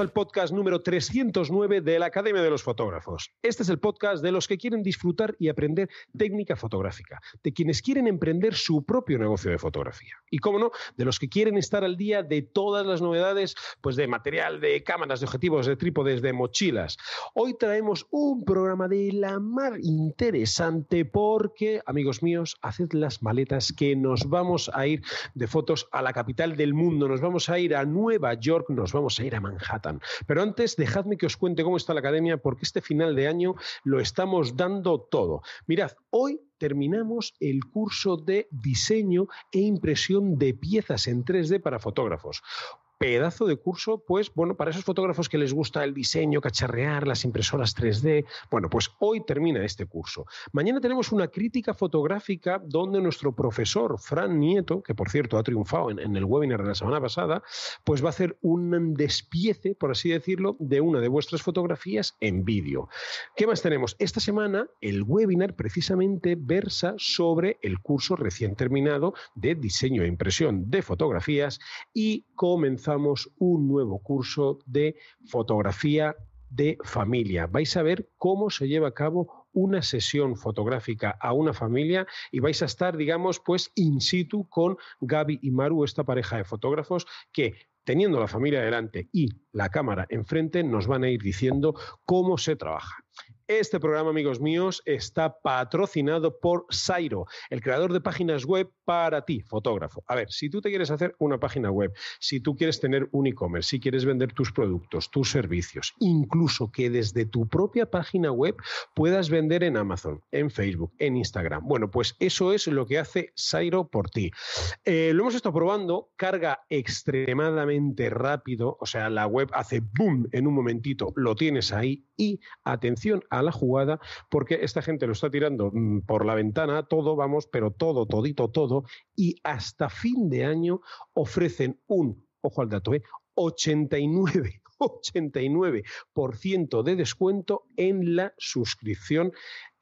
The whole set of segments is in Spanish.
al podcast número 309 de la Academia de los Fotógrafos. Este es el podcast de los que quieren disfrutar y aprender técnica fotográfica, de quienes quieren emprender su propio negocio de fotografía y, como no, de los que quieren estar al día de todas las novedades pues de material, de cámaras, de objetivos, de trípodes, de mochilas. Hoy traemos un programa de la mar interesante porque, amigos míos, haced las maletas que nos vamos a ir de fotos a la capital del mundo, nos vamos a ir a Nueva York, nos vamos a ir a Manhattan pero antes, dejadme que os cuente cómo está la academia, porque este final de año lo estamos dando todo. Mirad, hoy terminamos el curso de diseño e impresión de piezas en 3D para fotógrafos pedazo de curso, pues bueno, para esos fotógrafos que les gusta el diseño, cacharrear, las impresoras 3D, bueno, pues hoy termina este curso. Mañana tenemos una crítica fotográfica donde nuestro profesor, Fran Nieto, que por cierto ha triunfado en, el webinar de la semana pasada, pues va a hacer un despiece, por así decirlo, de una de vuestras fotografías en vídeo. ¿Qué más tenemos? Esta semana el webinar precisamente versa sobre el curso recién terminado de diseño e impresión de fotografías y comenzamos un nuevo curso de fotografía de familia. Vais a ver cómo se lleva a cabo una sesión fotográfica a una familia y vais a estar, digamos, pues in situ con Gaby y Maru, esta pareja de fotógrafos que teniendo la familia delante y la cámara enfrente, nos van a ir diciendo cómo se trabaja. Este programa, amigos míos, está patrocinado por Sairo, el creador de páginas web para ti, fotógrafo. A ver, si tú te quieres hacer una página web, si tú quieres tener un e-commerce, si quieres vender tus productos, tus servicios, incluso que desde tu propia página web puedas vender en Amazon, en Facebook, en Instagram. Bueno, pues eso es lo que hace Sairo por ti. Eh, lo hemos estado probando, carga extremadamente rápido, o sea, la web hace boom en un momentito, lo tienes ahí y atención a la jugada, porque esta gente lo está tirando mm, por la ventana, todo, vamos, pero todo, todito, todo, y hasta fin de año ofrecen un, ojo al dato, ¿eh? 89, 89% de descuento en la suscripción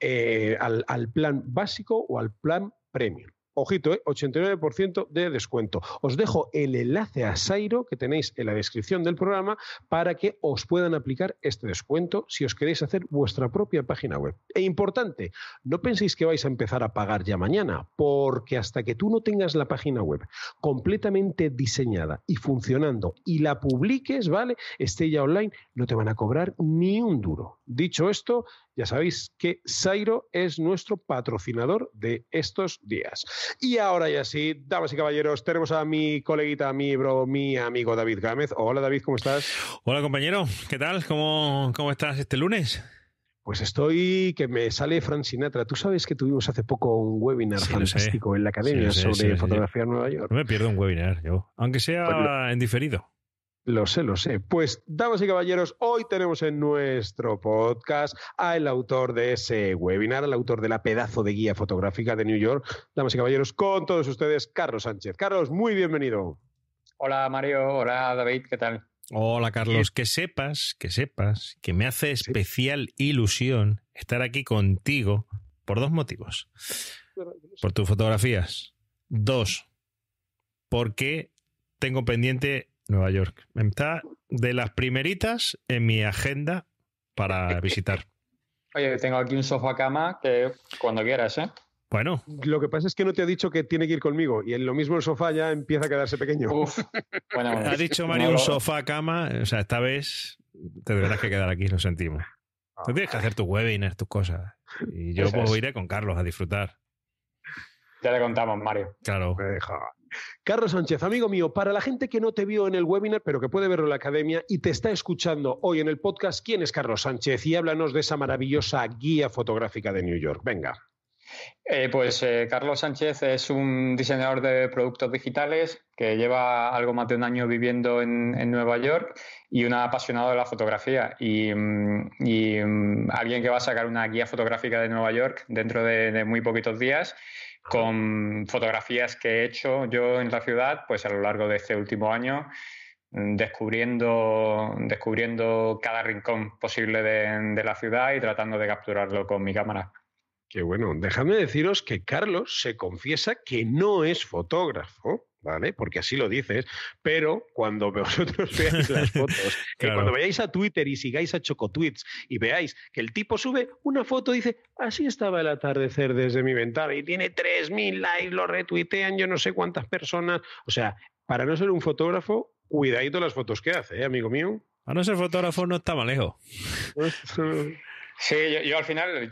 eh, al plan básico o al plan premium ojito, 89% ¿eh? de descuento. Os dejo el enlace a Sairo que tenéis en la descripción del programa para que os puedan aplicar este descuento si os queréis hacer vuestra propia página web. E importante, no penséis que vais a empezar a pagar ya mañana, porque hasta que tú no tengas la página web completamente diseñada y funcionando y la publiques, ¿vale? Esté ya online, no te van a cobrar ni un duro. Dicho esto, ya sabéis que Sairo es nuestro patrocinador de estos días. Y ahora ya sí, damas y caballeros, tenemos a mi coleguita, mi bro, mi amigo David Gámez. Hola David, ¿cómo estás? Hola compañero, ¿qué tal? ¿Cómo, cómo estás este lunes? Pues estoy que me sale Fran Sinatra. Tú sabes que tuvimos hace poco un webinar fantástico en la academia sobre fotografía en Nueva York. No me pierdo un webinar, yo. Aunque sea pues en diferido. Lo sé, lo sé. Pues, damas y caballeros, hoy tenemos en nuestro podcast al autor de ese webinar, al autor de la pedazo de guía fotográfica de New York. Damas y caballeros, con todos ustedes, Carlos Sánchez. Carlos, muy bienvenido. Hola, Mario. Hola, David. ¿Qué tal? Hola, Carlos. Que sepas, que sepas, que me hace especial ilusión estar aquí contigo por dos motivos. Por tus fotografías. Dos, porque tengo pendiente Nueva York. Está de las primeritas en mi agenda para visitar. Oye, tengo aquí un sofá cama que cuando quieras, ¿eh? Bueno. Lo que pasa es que no te ha dicho que tiene que ir conmigo y en lo mismo el sofá ya empieza a quedarse pequeño. ha dicho Mario un sofá cama, o sea, esta vez te deberás que quedar aquí, lo sentimos. Ah. Tú tienes que hacer tus webinars, tus cosas. Y yo pues iré con Carlos a disfrutar. Ya le contamos, Mario. Claro. Carlos Sánchez, amigo mío, para la gente que no te vio en el webinar, pero que puede verlo en la academia y te está escuchando hoy en el podcast, ¿quién es Carlos Sánchez? Y háblanos de esa maravillosa guía fotográfica de New York. Venga. Eh, pues eh, Carlos Sánchez es un diseñador de productos digitales que lleva algo más de un año viviendo en, Nueva York y un apasionado de la fotografía y, mm, mm, alguien que va a sacar una guía fotográfica de Nueva York dentro de muy poquitos días con fotografías que he hecho yo en la ciudad, pues a lo largo de este último año, mm, descubriendo, descubriendo cada rincón posible de, la ciudad y tratando de capturarlo con mi cámara. Qué bueno, Déjame deciros que Carlos se confiesa que no es fotógrafo, ¿vale? Porque así lo dices, pero cuando vosotros veáis las fotos, cuando vayáis a Twitter y sigáis a Chocotweets y veáis que el tipo sube una foto y dice, así estaba el atardecer desde mi ventana y tiene 3.000 likes, lo retuitean yo no sé cuántas personas, o sea, para no ser un fotógrafo, cuidadito las fotos que hace, ¿eh, amigo mío. A no ser fotógrafo no está mal lejos. Sí, yo, al final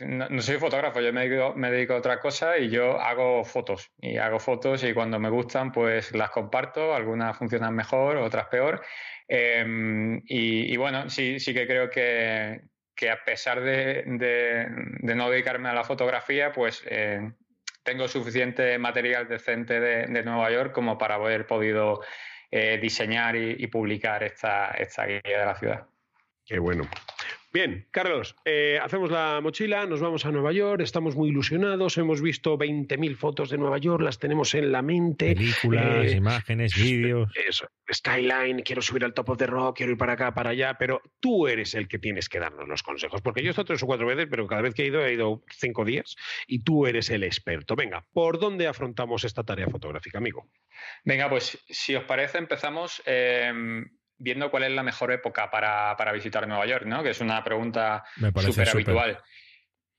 no, soy fotógrafo, yo me dedico, a otra cosa y yo hago fotos. Y hago fotos y cuando me gustan, pues las comparto. Algunas funcionan mejor, otras peor. Em, y, bueno, sí, que creo que, a pesar de, no dedicarme a la fotografía, pues eh, tengo suficiente material decente de, Nueva York como para haber podido eh, diseñar y, publicar esta guía de la ciudad. Qué bueno. Bien, Carlos, eh, hacemos la mochila, nos vamos a Nueva York, estamos muy ilusionados, hemos visto 20.000 fotos de Nueva York, las tenemos en la mente. Películas, eh, imágenes, este, vídeos. skyline, quiero subir al top of the rock, quiero ir para acá, para allá, pero tú eres el que tienes que darnos los consejos, porque yo he estado tres o cuatro veces, pero cada vez que he ido he ido cinco días y tú eres el experto. Venga, ¿por dónde afrontamos esta tarea fotográfica, amigo? Venga, pues si os parece empezamos... Em, viendo cuál es la mejor época para, visitar Nueva York, ¿no? Que es una pregunta súper habitual.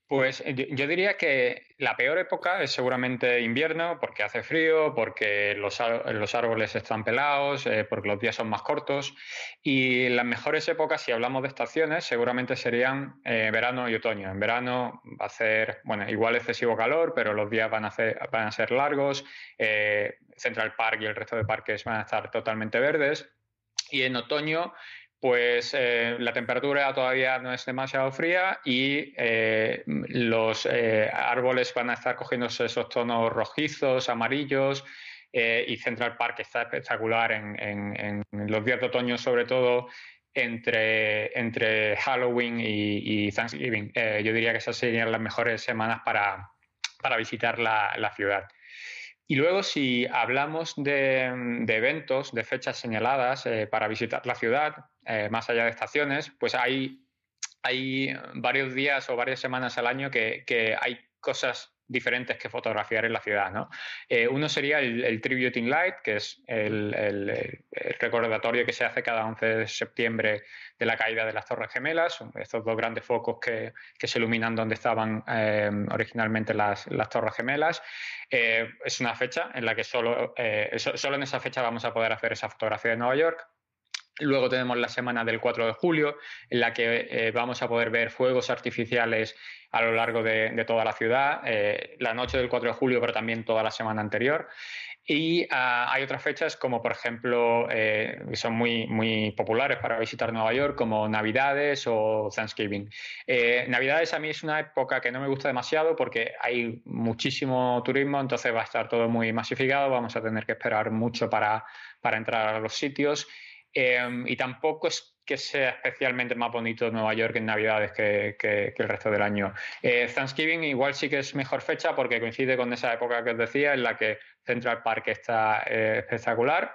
Pues yo diría que la peor época es seguramente invierno, porque hace frío, porque los, árboles están pelados, eh, porque los días son más cortos. Y las mejores épocas, si hablamos de estaciones, seguramente serían eh, verano y otoño. En verano va a ser, bueno, igual excesivo calor, pero los días van a, ser, van ser largos. Eh, Central Park y el resto de parques van a estar totalmente verdes y en otoño pues eh, la temperatura todavía no es demasiado fría y eh, los eh, árboles van a estar cogiendo esos tonos rojizos, amarillos, y Central Park está espectacular en, los días de otoño, sobre todo entre, Halloween y, Thanksgiving. yo diría que esas serían las mejores semanas para, visitar la ciudad. Y luego, si hablamos de, eventos, de fechas señaladas eh, para visitar la ciudad, eh, más allá de estaciones, pues hay, hay varios días o varias semanas al año que, que hay cosas diferentes que fotografiar en la ciudad. Eh, uno sería el, Tributing Light, que es el, recordatorio que se hace cada 11 de septiembre de la caída de las Torres Gemelas, estos dos grandes focos que, se iluminan donde estaban eh, originalmente las, Torres Gemelas. Eh, es una fecha en la que solo, solo en esa fecha vamos a poder hacer esa fotografía de Nueva York. Luego tenemos la semana del 4 de julio, en la que eh, vamos a poder ver fuegos artificiales a lo largo de, toda la ciudad, eh, la noche del 4 de julio, pero también toda la semana anterior. Y ah, hay otras fechas como, por ejemplo, eh, que son muy, muy populares para visitar Nueva York, como Navidades o Thanksgiving. Navidades a mí es una época que no me gusta demasiado porque hay muchísimo turismo, entonces va a estar todo muy masificado, vamos a tener que esperar mucho para, para entrar a los sitios Em, y tampoco es que sea especialmente más bonito Nueva York en Navidades que, que, el resto del año. Eh, Thanksgiving igual sí que es mejor fecha porque coincide con esa época que os decía en la que Central Park está eh, espectacular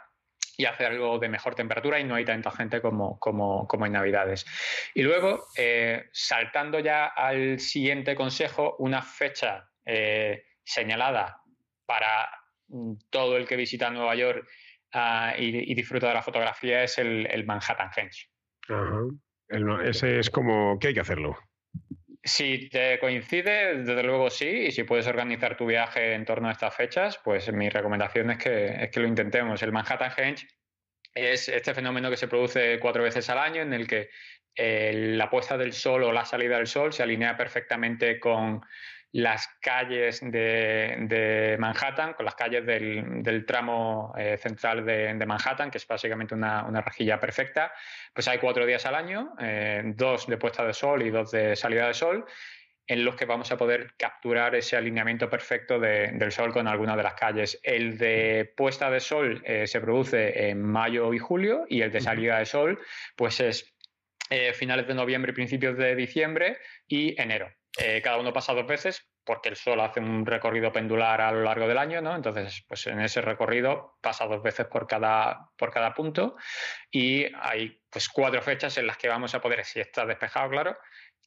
y hace algo de mejor temperatura y no hay tanta gente como, como, como en Navidades. Y luego, eh, saltando ya al siguiente consejo, una fecha señalada para mm, todo el que visita Nueva York Ah, y, disfruta de la fotografía es el, Manhattan Hench. ese es como que hay que hacerlo. Si te coincide, desde luego sí, y si puedes organizar tu viaje en torno a estas fechas, pues mi recomendación es que, es que lo intentemos. El Manhattan Henge es este fenómeno que se produce cuatro veces al año en el que eh, la puesta del sol o la salida del sol se alinea perfectamente con las calles de, Manhattan, con las calles del, tramo eh, central de, Manhattan, que es básicamente una, rejilla perfecta, pues hay cuatro días al año, eh, dos de puesta de sol y dos de salida de sol, en los que vamos a poder capturar ese alineamiento perfecto del sol con alguna de las calles. El de puesta de sol eh, se produce en mayo y julio y el de salida de sol pues es finales de noviembre, principios de diciembre y enero. Eh, cada uno pasa dos veces porque el Sol hace un recorrido pendular a lo largo del año, ¿no? Entonces, pues en ese recorrido pasa dos veces por cada, por cada punto y hay pues cuatro fechas en las que vamos a poder, si está despejado, claro,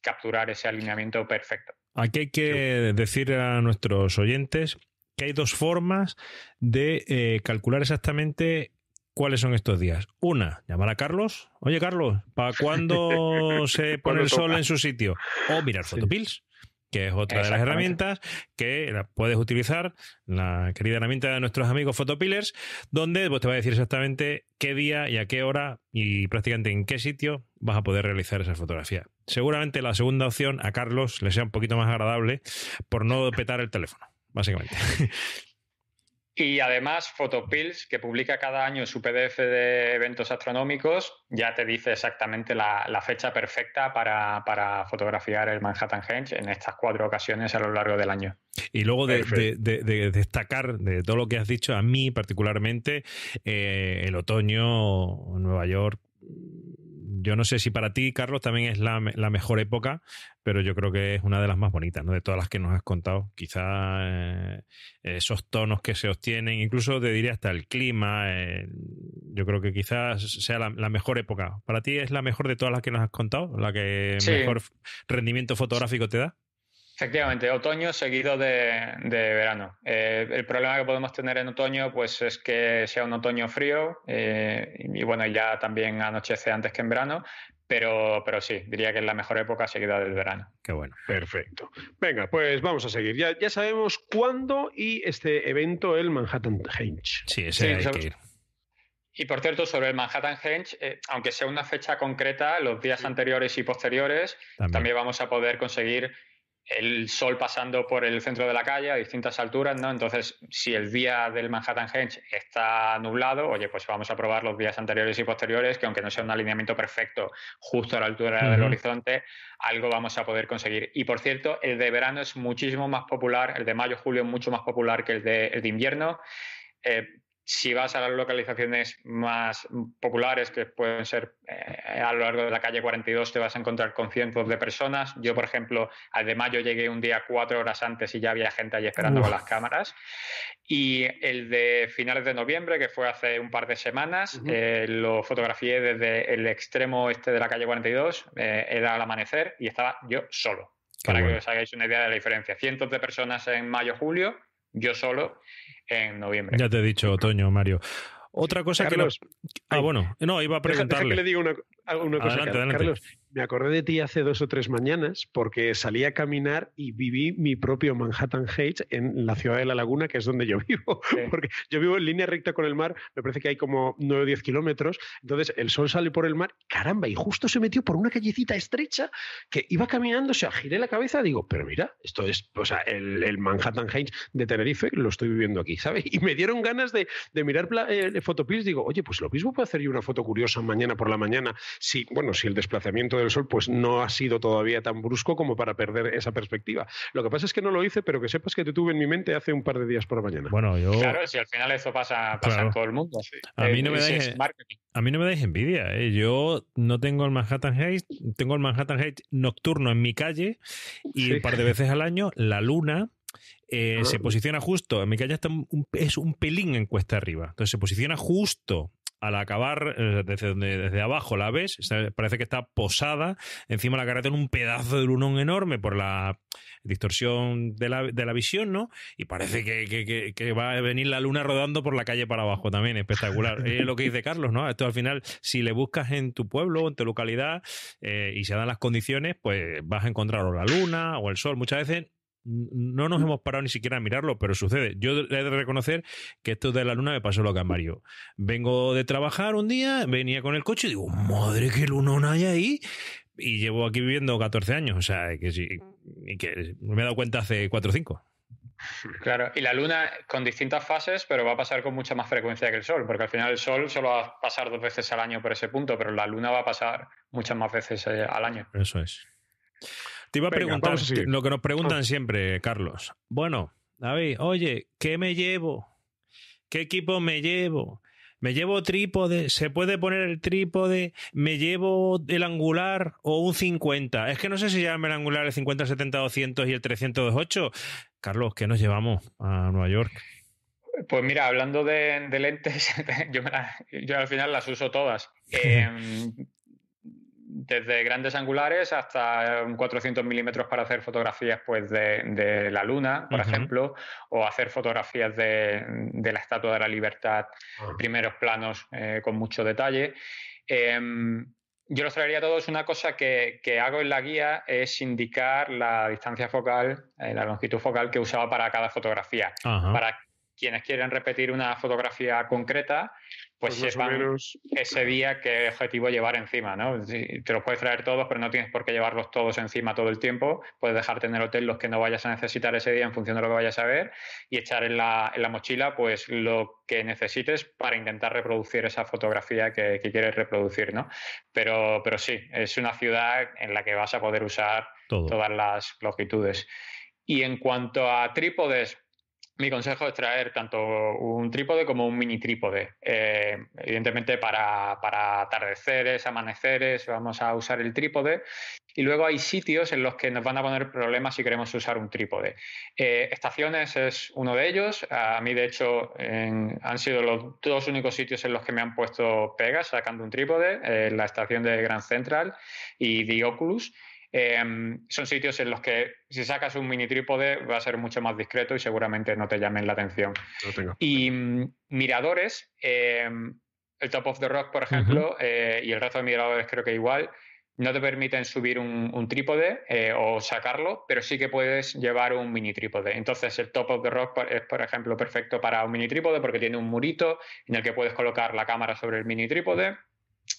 capturar ese alineamiento perfecto. Aquí hay que decir a nuestros oyentes que hay dos formas de eh, calcular exactamente cuáles son estos días. Una, llamar a Carlos. Oye, Carlos, ¿para cuándo se pone el sol en su sitio? O mirar fotopills, que es otra de las herramientas que puedes utilizar, la querida herramienta de nuestros amigos Photopillers, donde pues, te va a decir exactamente qué día y a qué hora y prácticamente en qué sitio vas a poder realizar esa fotografía. Seguramente la segunda opción a Carlos le sea un poquito más agradable por no petar el teléfono, básicamente. Y además, Photopills, que publica cada año su PDF de eventos astronómicos, ya te dice exactamente la, fecha perfecta para, fotografiar el Manhattan Henge en estas cuatro ocasiones a lo largo del año. Y luego de, destacar de todo lo que has dicho, a mí particularmente, eh, el otoño, Nueva York yo no sé si para ti, Carlos, también es la, mejor época, pero yo creo que es una de las más bonitas, ¿no? De todas las que nos has contado. Quizá eh, esos tonos que se obtienen, incluso te diría hasta el clima. Eh, yo creo que quizás sea la, mejor época. ¿Para ti es la mejor de todas las que nos has contado? ¿La que mejor rendimiento fotográfico te da? Efectivamente, otoño seguido de, verano. Eh, el problema que podemos tener en otoño pues, es que sea un otoño frío eh, y bueno, ya también anochece antes que en verano, pero, pero sí, diría que es la mejor época seguida del verano. Qué bueno. Perfecto. Venga, pues vamos a seguir. Ya, ya sabemos cuándo y este evento, el Manhattan Henge. Sí, ese hay que ir. Y por cierto, sobre el Manhattan Henge, eh, aunque sea una fecha concreta, los días anteriores y posteriores, también vamos a poder conseguir el sol pasando por el centro de la calle a distintas alturas, ¿no? Entonces, si el día del Manhattan Henge está nublado, oye, pues vamos a probar los días anteriores y posteriores, que aunque no sea un alineamiento perfecto justo a la altura del horizonte, algo vamos a poder conseguir. Y por cierto, el de verano es muchísimo más popular, el de mayo, julio es mucho más popular que el de, invierno. Eh, si vas a las localizaciones más populares, que pueden ser eh, a lo largo de la calle 42, te vas a encontrar con cientos de personas. Yo, por ejemplo, al de mayo llegué un día cuatro horas antes y ya había gente allí esperando con las cámaras. Y el de finales de noviembre, que fue hace un par de semanas, eh, lo fotografié desde el extremo este de la calle 42, eh, era al amanecer y estaba yo solo. para que os hagáis una idea de la diferencia. Cientos de personas en mayo-julio, yo solo en noviembre. Ya te he dicho otoño, Mario. Otra cosa que. no. Ah, bueno, no, iba a preguntarle. le diga una, una Carlos. Me acordé de ti hace dos o tres mañanas porque salí a caminar y viví mi propio Manhattan Heights en la ciudad de La Laguna, que es donde yo vivo. Porque yo vivo en línea recta con el mar, me parece que hay como 9 o 10 kilómetros. Entonces el sol sale por el mar, caramba, y justo se metió por una callecita estrecha que iba caminando, o sea, giré la cabeza, digo, pero mira, esto es, o sea, el, Manhattan Heights de Tenerife, lo estoy viviendo aquí, ¿sabes? Y me dieron ganas de, mirar eh, digo, oye, pues lo mismo puedo hacer yo una foto curiosa mañana por la mañana si, bueno, si el desplazamiento del Sol pues no ha sido todavía tan brusco como para perder esa perspectiva. Lo que pasa es que no lo hice, pero que sepas que te tuve en mi mente hace un par de días por la mañana. Bueno, yo... Claro, si al final eso pasa, a en todo el mundo. Eh, a, mí no me dais, envidia. ¿eh? Yo no tengo el Manhattan Heights, tengo el Manhattan Heights nocturno en mi calle y un par de veces al año la luna eh, ah. se posiciona justo, en mi calle está es un pelín en cuesta arriba, entonces se posiciona justo al acabar, eh, desde, desde abajo la ves, parece que está posada encima de la carretera un pedazo de lunón enorme por la distorsión de la, visión, ¿no? Y parece que, va a venir la luna rodando por la calle para abajo también, espectacular. es lo que dice Carlos, ¿no? Esto al final, si le buscas en tu pueblo o en tu localidad eh, y se dan las condiciones, pues vas a encontrar o la luna o el sol. Muchas veces no nos mm. hemos parado ni siquiera a mirarlo, pero sucede. Yo he de reconocer que esto de la luna me pasó lo que a Mario. Vengo de trabajar un día, venía con el coche y digo, madre, qué no hay ahí. Y llevo aquí viviendo 14 años, o sea, que sí, y que me he dado cuenta hace 4 o 5. Claro, y la luna con distintas fases, pero va a pasar con mucha más frecuencia que el sol, porque al final el sol solo va a pasar dos veces al año por ese punto, pero la luna va a pasar muchas más veces eh, al año. Eso es. Te iba a preguntar lo que nos preguntan ah. siempre, Carlos. Bueno, David, oye, ¿qué me llevo? ¿Qué equipo me llevo? me llevo trípode, se puede poner el trípode, me llevo el angular o un 50. Es que no sé si llame el angular el 50, 70, 200 y el 308. Carlos, ¿qué nos llevamos a Nueva York? Pues mira, hablando de, lentes, yo, yo, al final las uso todas. Eh, desde grandes angulares hasta 400 eh, milímetros para hacer fotografías pues, de, la Luna, por ejemplo, o hacer fotografías de, la Estatua de la Libertad, ah. primeros planos eh, con mucho detalle. Em, yo los traería a todos. Una cosa que, hago en la guía es indicar la distancia focal, eh, la longitud focal que usaba para cada fotografía. Para quienes quieren repetir una fotografía concreta, pues, pues menos... ese día qué objetivo llevar encima, ¿no? te los puedes traer todos, pero no tienes por qué llevarlos todos encima todo el tiempo. Puedes dejar tener el hotel los que no vayas a necesitar ese día en función de lo que vayas a ver y echar en la, la mochila pues lo que necesites para intentar reproducir esa fotografía que, que quieres reproducir, ¿no? Pero, pero sí, es una ciudad en la que vas a poder usar todas las longitudes. Y en cuanto a trípodes, mi consejo es traer tanto un trípode como un mini trípode. Eh, evidentemente para, para, atardeceres, amaneceres, vamos a usar el trípode. Y luego hay sitios en los que nos van a poner problemas si queremos usar un trípode. Eh, estaciones es uno de ellos. A mí, de hecho, han sido los dos únicos sitios en los que me han puesto pegas sacando un trípode, en eh, la estación de Grand Central y The Oculus. Em, son sitios en los que si sacas un mini trípode va a ser mucho más discreto y seguramente no te llamen la atención. Y mm, miradores, em, el Top of the Rock, por ejemplo, eh, y el resto de miradores creo que igual, no te permiten subir un trípode eh, o sacarlo, pero sí que puedes llevar un mini trípode. Entonces el Top of the Rock es, por ejemplo, perfecto para un mini trípode porque tiene un murito en el que puedes colocar la cámara sobre el mini trípode.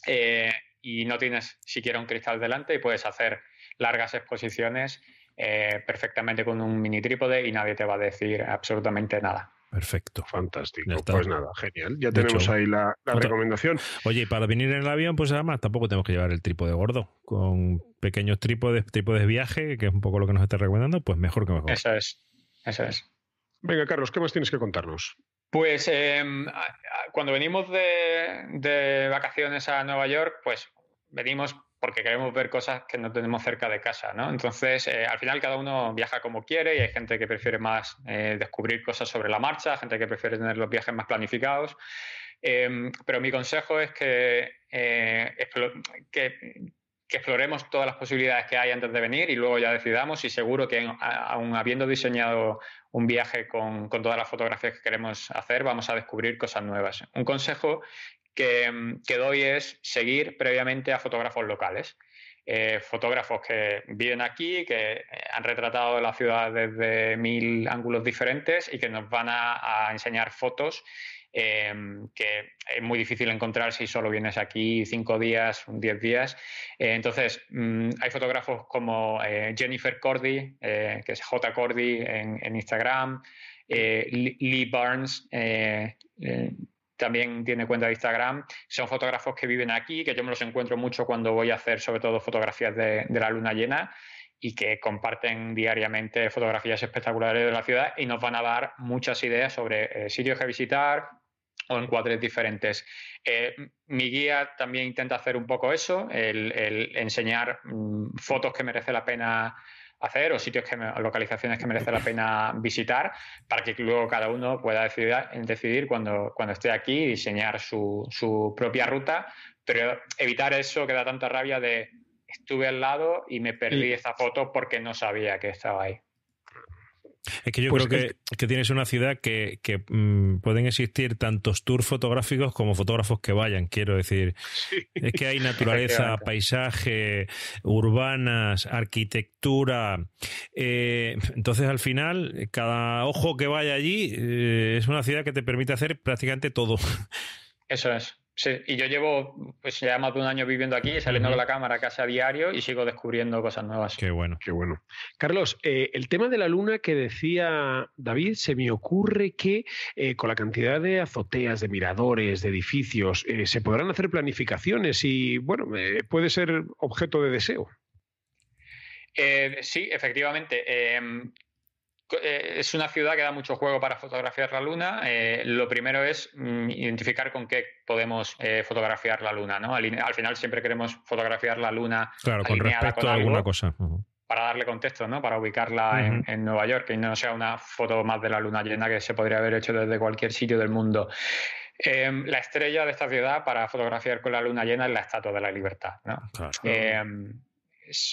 Eh, y no tienes siquiera un cristal delante y puedes hacer largas exposiciones eh, perfectamente con un mini trípode y nadie te va a decir absolutamente nada. Perfecto. Fantástico. Pues nada, genial. Ya tenemos ahí la, recomendación. Oye, y para venir en el avión, pues además tampoco tenemos que llevar el trípode gordo. Con pequeños trípodes, trípodes de viaje, que es un poco lo que nos está recomendando, pues mejor que mejor. Eso es. Eso es. Venga, Carlos, ¿qué más tienes que contarnos? Pues em, cuando venimos de, de vacaciones a Nueva York, pues venimos porque queremos ver cosas que no tenemos cerca de casa, ¿no? Entonces, eh, al final cada uno viaja como quiere y hay gente que prefiere más eh, descubrir cosas sobre la marcha, gente que prefiere tener los viajes más planificados. Em, pero mi consejo es que, eh, que, que, exploremos todas las posibilidades que hay antes de venir y luego ya decidamos y seguro que aún habiendo diseñado un viaje con, con todas las fotografías que queremos hacer, vamos a descubrir cosas nuevas. Un consejo que, doy es seguir previamente a fotógrafos locales. Eh, fotógrafos que viven aquí, que han retratado la ciudad desde mil ángulos diferentes y que nos van a, enseñar fotos em, que es muy difícil encontrar si solo vienes aquí cinco días, diez días. Eh, entonces, mm, hay fotógrafos como eh, Jennifer Cordy, que es J. Cordy en, en Instagram, Lee Barnes, también tiene cuenta de Instagram. Son fotógrafos que viven aquí, que yo me los encuentro mucho cuando voy a hacer sobre todo fotografías de, la luna llena y que comparten diariamente fotografías espectaculares de la ciudad y nos van a dar muchas ideas sobre eh, sitios que visitar o encuadres diferentes. Eh, mi guía también intenta hacer un poco eso, el, enseñar mm, fotos que merece la pena hacer o sitios que localizaciones que merece la pena visitar para que luego cada uno pueda decidir, decidir cuando, cuando esté aquí diseñar su, su propia ruta, pero evitar eso que da tanta rabia de estuve al lado y me perdí esa foto porque no sabía que estaba ahí. Es que yo pues creo que, tienes una ciudad que, mm, pueden existir tantos tours fotográficos como fotógrafos que vayan, quiero decir. Es que hay naturaleza, paisaje, urbanas, arquitectura. Eh, entonces, al final, cada ojo que vaya allí eh, es una ciudad que te permite hacer prácticamente todo. Eso es. Sí, y yo llevo pues, ya más de un año viviendo aquí, saliendo de la cámara casi a diario y sigo descubriendo cosas nuevas. Qué bueno. Qué bueno. Carlos, eh, el tema de la luna que decía David, se me ocurre que eh, con la cantidad de azoteas, de miradores, de edificios, eh, se podrán hacer planificaciones y, bueno, puede ser objeto de deseo. Eh, sí, efectivamente. Em, eh, es una ciudad que da mucho juego para fotografiar la luna. Eh, lo primero es mm, identificar con qué podemos eh, fotografiar la luna. ¿no? Al, final siempre queremos fotografiar la luna. con respecto a alguna cosa. Para darle contexto, ¿no? Para ubicarla en, Nueva York, que no sea una foto más de la luna llena que se podría haber hecho desde cualquier sitio del mundo. Em, la estrella de esta ciudad para fotografiar con la luna llena es la Estatua de la Libertad. ¿no? Claro. Em,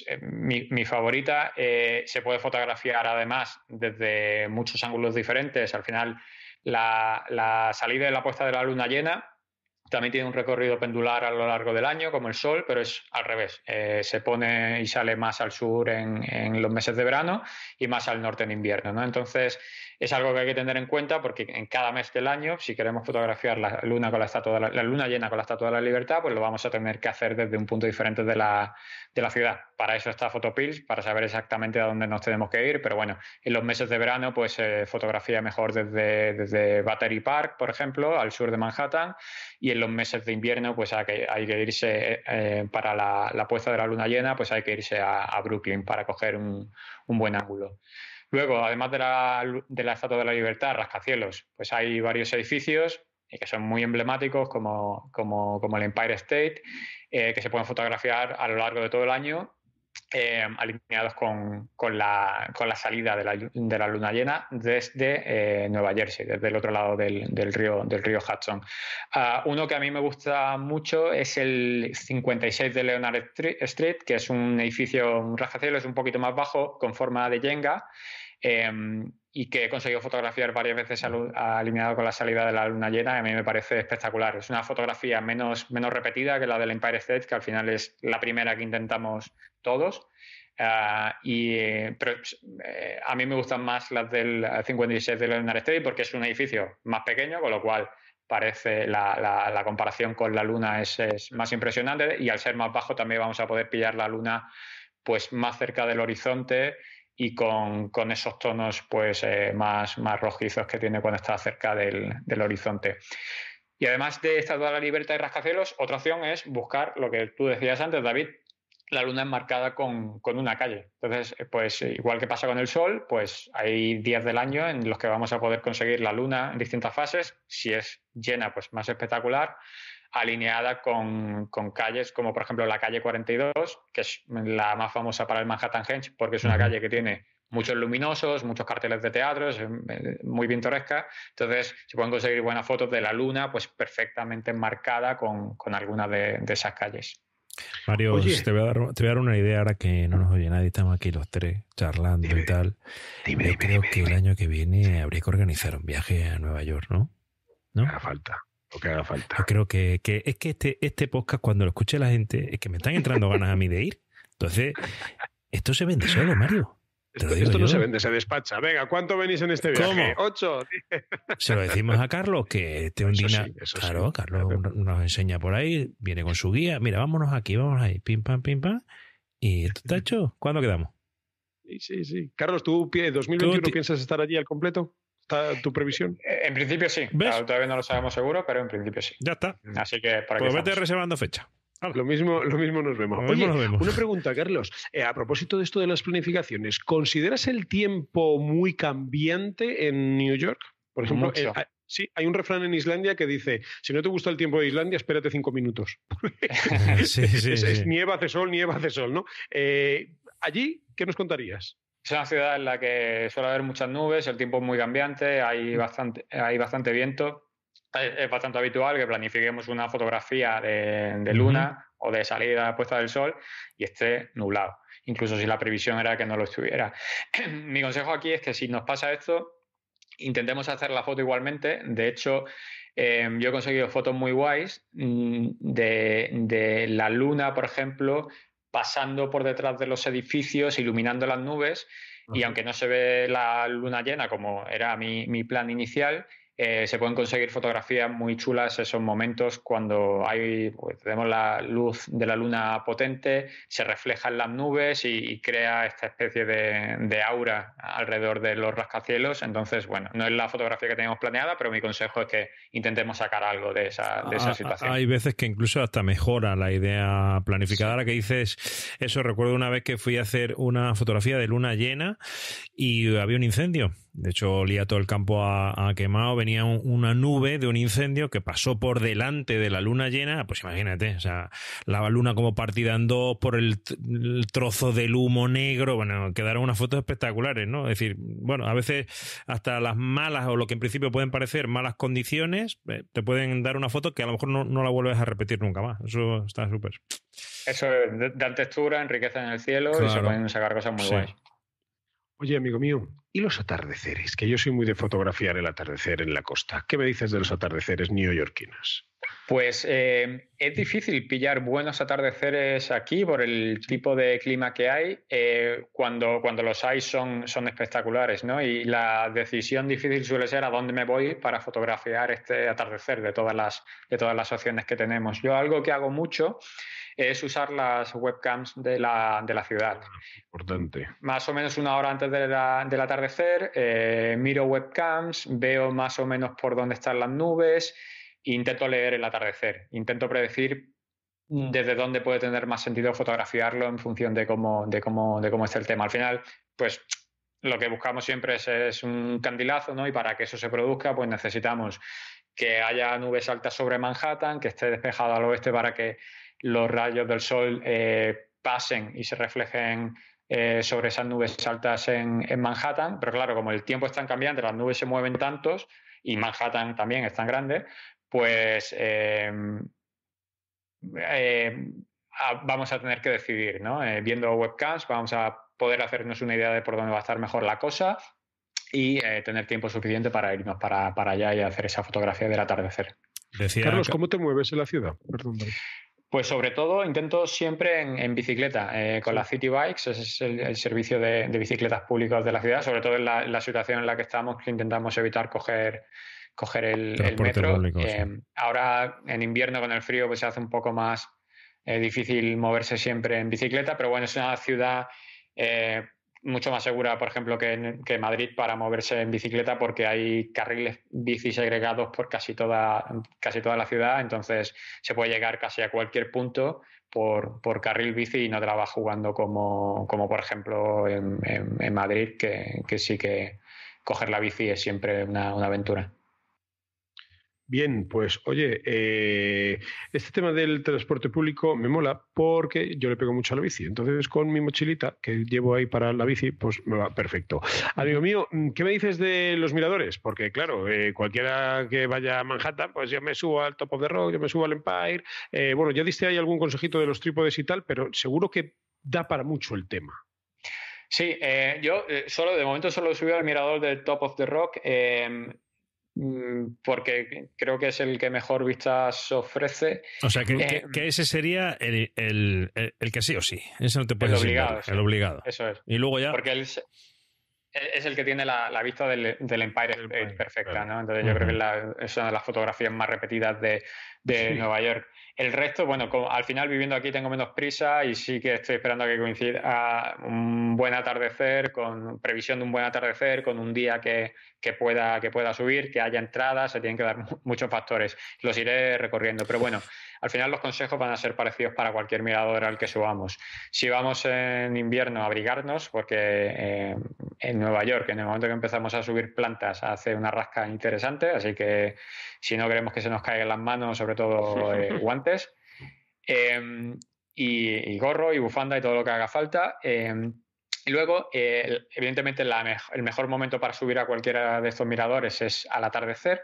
eh, mi, favorita. Eh, se puede fotografiar además desde muchos ángulos diferentes. Al final, la, la salida y la puesta de la luna llena también tiene un recorrido pendular a lo largo del año, como el Sol, pero es al revés. Eh, se pone y sale más al sur en, los meses de verano y más al norte en invierno. ¿no? Entonces, es algo que hay que tener en cuenta porque en cada mes del año, si queremos fotografiar la luna, con la, estatua la, luna llena con la Estatua de la Libertad, pues lo vamos a tener que hacer desde un punto diferente de la, de la ciudad para eso está Photopills, para saber exactamente a dónde nos tenemos que ir, pero bueno, en los meses de verano, pues eh, fotografía mejor desde, Battery Park, por ejemplo, al sur de Manhattan, y en los meses de invierno, pues hay que, irse eh, eh, para la, puesta de la luna llena, pues hay que irse a, Brooklyn para coger un, buen ángulo. Luego, además de la, Estatua de la Libertad, rascacielos, pues hay varios edificios que son muy emblemáticos, como, como, el Empire State, que se pueden fotografiar a lo largo de todo el año eh, alineados con, con, la, con, la, salida de la, de la luna llena desde eh, Nueva Jersey, desde el otro lado del, del río, del río Hudson. Ah, uno que a mí me gusta mucho es el 56 de Leonard Street, que es un edificio, un es un poquito más bajo, con forma de yenga. Em, y que he conseguido fotografiar varias veces alineado con la salida de la luna llena, y a mí me parece espectacular. Es una fotografía menos, menos repetida que la del Empire State, que al final es la primera que intentamos todos. Ah, y, pero eh, a mí me gustan más las del 56 de Lunar porque es un edificio más pequeño, con lo cual parece la, la, comparación con la luna es, más impresionante y al ser más bajo también vamos a poder pillar la luna pues más cerca del horizonte y con, esos tonos pues eh, más, más rojizos que tiene cuando está cerca del, horizonte. Y además de esta de la Libertad y Rascacielos, otra opción es buscar lo que tú decías antes, David, la luna enmarcada con, con, una calle. Entonces, eh, pues eh, igual que pasa con el sol, pues hay días del año en los que vamos a poder conseguir la luna en distintas fases. Si es llena, pues más espectacular, alineada con, calles como por ejemplo la calle 42, que es la más famosa para el Manhattan Hedge, porque es una calle que tiene muchos luminosos, muchos carteles de teatro, es eh, muy pintoresca. Entonces, se pueden conseguir buenas fotos de la luna, pues perfectamente enmarcada con, con alguna de esas calles. Mario, te, voy a dar, una idea ahora que no nos oye nadie, estamos aquí los tres charlando y tal. Yo creo que el año que viene habría que organizar un viaje a Nueva York, ¿no? ¿No? Haga falta, lo que haga falta. Yo creo que, que, es que este, este podcast, cuando lo escuche la gente, es que me están entrando ganas a mí de ir. Entonces, esto se vende solo, Mario. Esto, no se vende, se despacha. Venga, ¿cuánto venís en este viaje? ¿Ocho? Se lo decimos a Carlos, que te claro, Carlos nos enseña por ahí, viene con su guía. Mira, vámonos aquí, vámonos ahí, pim, pam, pim, pam. ¿Y está Tacho, cuándo quedamos? Sí, sí, sí. Carlos, ¿tú en 2021 ¿Tú piensas estar allí al completo? ¿Está tu previsión? Eh, eh, en principio sí. Todavía no lo sabemos seguro, pero en principio sí. Ya está. Así que para pues vete reservando fecha. lo, mismo, lo mismo nos vemos. Oye, una pregunta, Carlos. Eh, a propósito de esto de las planificaciones, ¿consideras el tiempo muy cambiante en New York? Por ejemplo, eh, Sí, hay un refrán en Islandia que dice: si no te gusta el tiempo de Islandia, espérate cinco minutos. sí, sí, hace sol, nieva, hace sol, ¿no? Eh, allí, ¿qué nos contarías? Es una ciudad en la que suele haber muchas nubes, el tiempo es muy cambiante, hay bastante, hay bastante viento es bastante habitual que planifiquemos una fotografía de, luna o de salida puesta del sol y esté nublado, incluso si la previsión era que no lo estuviera. Mi consejo aquí es que si nos pasa esto, intentemos hacer la foto igualmente. De hecho, em, yo he conseguido fotos muy guays mm, de, la luna, por ejemplo, pasando por detrás de los edificios, iluminando las nubes. Y aunque no se ve la luna llena, como era mi plan inicial, eh, se pueden conseguir fotografías muy chulas esos momentos cuando hay, pues, tenemos la luz de la luna potente, se refleja en las nubes y, crea esta especie de, aura alrededor de los rascacielos. Entonces, bueno, no es la fotografía que tenemos planeada, pero mi consejo es que intentemos sacar algo de esa, de esa ah, situación. Hay veces que incluso hasta mejora la idea planificada. la que dices eso, recuerdo una vez que fui a hacer una fotografía de luna llena y había un incendio de hecho, olía todo el campo a, quemado. Venía una nube de un incendio que pasó por delante de la luna llena. Pues imagínate, o sea, la luna como partida en dos por el, trozo del humo negro. Bueno, quedaron unas fotos espectaculares, ¿no? Es decir, bueno, a veces hasta las malas o lo que en principio pueden parecer malas condiciones eh, te pueden dar una foto que a lo mejor no, la vuelves a repetir nunca más. Eso está súper. Eso dan textura, en el cielo y se pueden sacar cosas muy buenas. Oye, amigo mío, ¿y los atardeceres? Que yo soy muy de fotografiar el atardecer en la costa. ¿Qué me dices de los atardeceres neoyorquinos? Pues eh, es difícil pillar buenos atardeceres aquí por el tipo de clima que hay. Eh, cuando, cuando los hay son, son espectaculares, ¿no? Y la decisión difícil suele ser a dónde me voy para fotografiar este atardecer de todas las, de todas las opciones que tenemos. Yo algo que hago mucho es usar las webcams de la, ciudad. Ah, importante. Más o menos una hora antes del atardecer, eh, miro webcams, veo más o menos por dónde están las nubes, intento leer el atardecer, intento predecir mm. desde dónde puede tener más sentido fotografiarlo en función de cómo, de cómo, de cómo el tema. Al final, pues lo que buscamos siempre es, es, un candilazo, ¿no? Y para que eso se produzca, pues necesitamos que haya nubes altas sobre Manhattan, que esté despejado al oeste para que los rayos del sol eh, pasen y se reflejen eh, sobre esas nubes altas en, Manhattan, pero claro, como el tiempo está cambiando las nubes se mueven tantos y Manhattan también es tan grande, pues em, eh, vamos a tener que decidir, ¿no? viendo webcams vamos a poder hacernos una idea de por dónde va a estar mejor la cosa y tener tiempo suficiente para irnos para, allá y hacer esa fotografía del atardecer. Carlos, ¿cómo te mueves en la ciudad? Pues sobre todo intento siempre en, bicicleta, eh, con las City Bikes, ese es el, servicio de, bicicletas públicas de la ciudad, sobre todo en la, situación en la que estamos, que intentamos evitar coger, el, metro. Em, ahora en invierno con el frío pues se hace un poco más eh, difícil moverse siempre en bicicleta, pero bueno, es una ciudad eh, mucho más segura, por ejemplo, que, en, que Madrid para moverse en bicicleta porque hay carriles bici segregados por casi toda, casi toda la ciudad, entonces se puede llegar casi a cualquier punto por, por carril bici y no te la vas jugando como, como por ejemplo en, en, Madrid, que, sí que coger la bici es siempre una aventura. Bien, pues oye, eh, este tema del transporte público me mola porque yo le pego mucho a la bici. Entonces, con mi mochilita que llevo ahí para la bici, pues me va perfecto. Amigo mío, ¿qué me dices de los miradores? Porque, claro, eh, cualquiera que vaya a Manhattan, pues yo me subo al Top of the Rock, yo me subo al Empire. Eh, bueno, ya diste ahí algún consejito de los trípodes y tal, pero seguro que da para mucho el tema. Sí, yo solo de momento solo he subido al mirador del Top of the Rock. Mm, porque creo que es el que mejor vistas ofrece. O sea, que, que, em, ese sería el, el, el, que sí o sí. Ese no te puedes el obligado. El obligado. Eso es. Y luego ya. Porque él, e-, es el que tiene la, vista del, Empire State perfecta, ¿no? Entonces yo creo que es una de las fotografías más repetidas de, de Nueva York. El resto, bueno, al final viviendo aquí tengo menos prisa y sí que estoy esperando a que coincida un buen atardecer, con previsión de un buen atardecer, con un día que, que pueda, que pueda subir, que haya entradas, se tienen que dar muchos factores. Los iré recorriendo, pero bueno. Al final los consejos van a ser parecidos para cualquier mirador al que subamos. Si vamos en invierno, a abrigarnos, porque eh, en Nueva York, en el momento que empezamos a subir plantas, hace una rasca interesante, así que si no queremos que se nos caigan las manos, sobre todo eh, guantes. Em, y, gorro y bufanda y todo lo que haga falta. Em, y luego, evidentemente, el mejor momento para subir a cualquiera de estos miradores es al atardecer.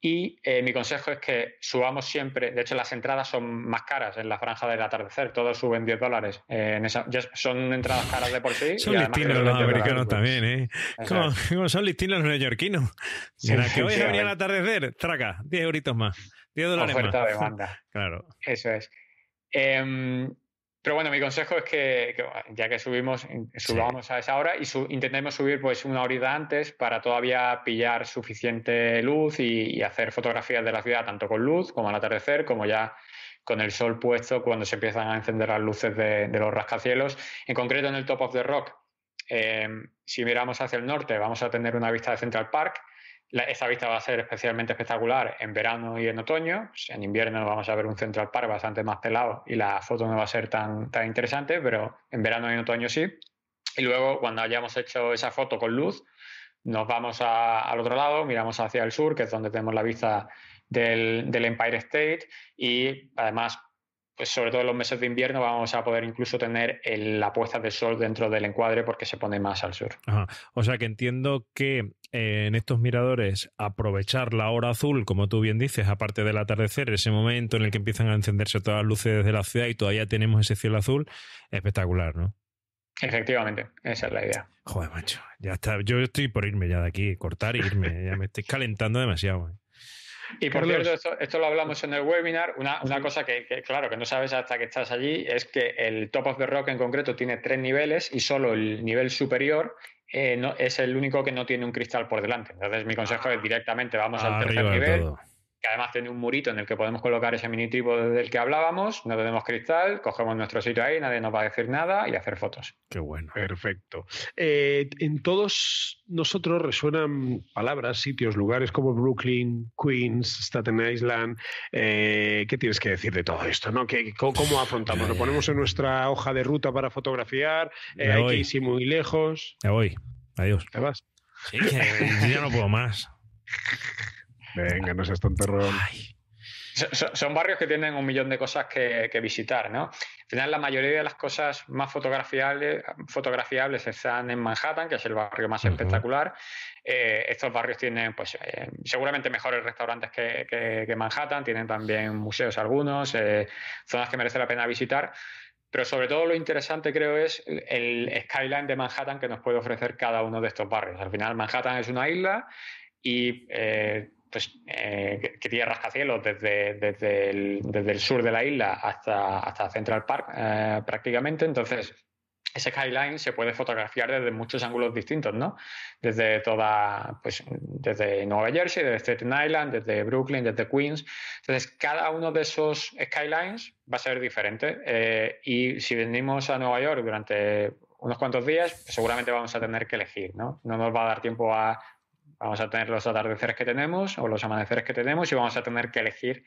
Y eh, mi consejo es que subamos siempre, de hecho las entradas son más caras en la franja del atardecer, todos suben 10 dólares. Eh, son entradas caras de por sí. Son listinos los americanos pues. también, ¿eh? Como, son listinos los neoyorquinos. Sí, que hoy se a venir al atardecer, traca, 10 euritos más, 10 dólares más. demanda. claro. Eso es. Em, pero bueno, mi consejo es que, ya que subimos, subamos a esa hora y intentemos subir pues una horita antes para todavía pillar suficiente luz y, hacer fotografías de la ciudad, tanto con luz como al atardecer, como ya con el sol puesto cuando se empiezan a encender las luces de, los rascacielos. En concreto en el Top of the Rock, em, si miramos hacia el norte, vamos a tener una vista de Central Park esa vista va a ser especialmente espectacular en verano y en otoño. En invierno vamos a ver un Central Park bastante más pelado y la foto no va a ser tan, tan interesante, pero en verano y en otoño sí. Y luego, cuando hayamos hecho esa foto con luz, nos vamos al otro lado, miramos hacia el sur, que es donde tenemos la vista del, del Empire State, y además pues sobre todo en los meses de invierno vamos a poder incluso tener eh, la puesta de sol dentro del encuadre porque se pone más al sur. O sea que entiendo que eh, en estos miradores aprovechar la hora azul, como tú bien dices, aparte del atardecer, ese momento en el que empiezan a encenderse todas las luces de la ciudad y todavía tenemos ese cielo azul, espectacular, ¿no? Efectivamente, esa es la idea. Joder, macho, ya está. Yo estoy por irme ya de aquí, cortar e irme. ya me estoy calentando demasiado. Eh. Y por cierto, esto, lo hablamos en el webinar. Una, una cosa que, claro, que no sabes hasta que estás allí es que el Top of the Rock en concreto tiene tres niveles y solo el nivel superior eh, es el único que no tiene un cristal por delante. Entonces, mi consejo es directamente vamos al tercer nivel además tiene un murito en el que podemos colocar ese mini tipo del que hablábamos, no tenemos cristal, cogemos nuestro sitio ahí, nadie nos va a decir nada y hacer fotos. Qué bueno. Perfecto. Eh, en todos nosotros resuenan palabras, sitios, lugares como Brooklyn, Queens, Staten Island. Eh, ¿Qué tienes que decir de todo esto? cómo, afrontamos? ¿Lo ponemos en nuestra hoja de ruta para fotografiar? Eh, ¿Hay muy lejos? Me voy. Adiós. ¿Te vas? Sí, ya no puedo más. Venga, no seas tan Son, barrios que tienen un millón de cosas que, visitar, ¿no? Al final, la mayoría de las cosas más fotografiables, fotografiables están en Manhattan, que es el barrio más espectacular. Eh, estos barrios tienen, pues, eh, seguramente mejores restaurantes que, que, Manhattan, tienen también museos algunos, eh, zonas que merece la pena visitar. Pero sobre todo lo interesante creo es el skyline de Manhattan que nos puede ofrecer cada uno de estos barrios. Al final Manhattan es una isla y pues, eh, que tiene rascacielos desde, desde, el, desde, el, sur de la isla hasta, hasta Central Park eh, prácticamente. Entonces, ese skyline se puede fotografiar desde muchos ángulos distintos, ¿no? Desde toda, pues, desde Nueva Jersey, desde Staten Island, desde Brooklyn, desde Queens. Entonces, cada uno de esos skylines va a ser diferente. Eh, y si venimos a Nueva York durante unos cuantos días, pues, seguramente vamos a tener que elegir, ¿no? No nos va a dar tiempo a, Vamos a tener los atardeceres que tenemos o los amaneceres que tenemos y vamos a tener que elegir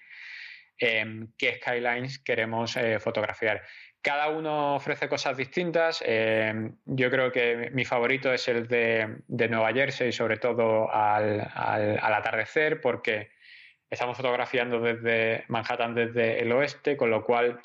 em, qué skylines queremos eh, fotografiar. Cada uno ofrece cosas distintas. Em, yo creo que mi favorito es el de, de Nueva Jersey, sobre todo al, atardecer, porque estamos fotografiando desde Manhattan, desde el oeste, con lo cual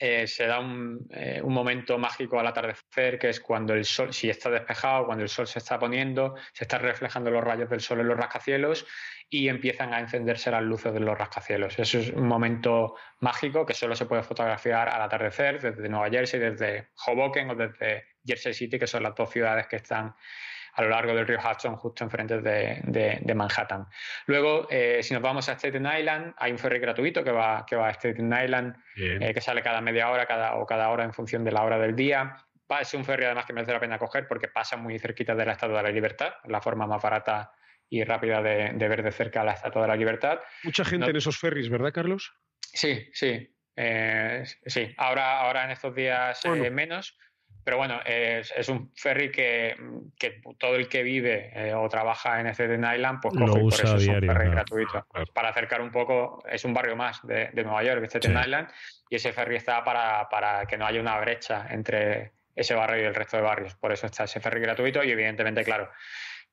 eh, se da un, eh, un, momento mágico al atardecer, que es cuando el sol, si está despejado, cuando el sol se está poniendo, se están reflejando los rayos del sol en los rascacielos y empiezan a encenderse las luces de los rascacielos. Eso es un momento mágico que solo se puede fotografiar al atardecer desde Nueva Jersey, desde Hoboken o desde Jersey City, que son las dos ciudades que están a lo largo del río Hudson, justo enfrente de, de, Manhattan. Luego, eh, si nos vamos a Staten Island, hay un ferry gratuito que va, que va a Staten Island, eh, que sale cada media hora cada, o cada hora en función de la hora del día. Es un ferry además que merece la pena coger porque pasa muy cerquita de la Estatua de la Libertad, la forma más barata y rápida de, ver de cerca la Estatua de la Libertad. Mucha gente en esos ferries, ¿verdad, Carlos? Sí, sí. Eh, sí, ahora, ahora en estos días menos, pero bueno, es, un ferry que, que, todo el que vive eh, o trabaja en Staten Island, pues coge, lo por un ferry gratuito. Ah, para acercar un poco, es un barrio más de, Nueva York, Staten Island, y ese ferry está para, para que no haya una brecha entre ese barrio y el resto de barrios. Por eso está ese ferry gratuito y evidentemente, claro,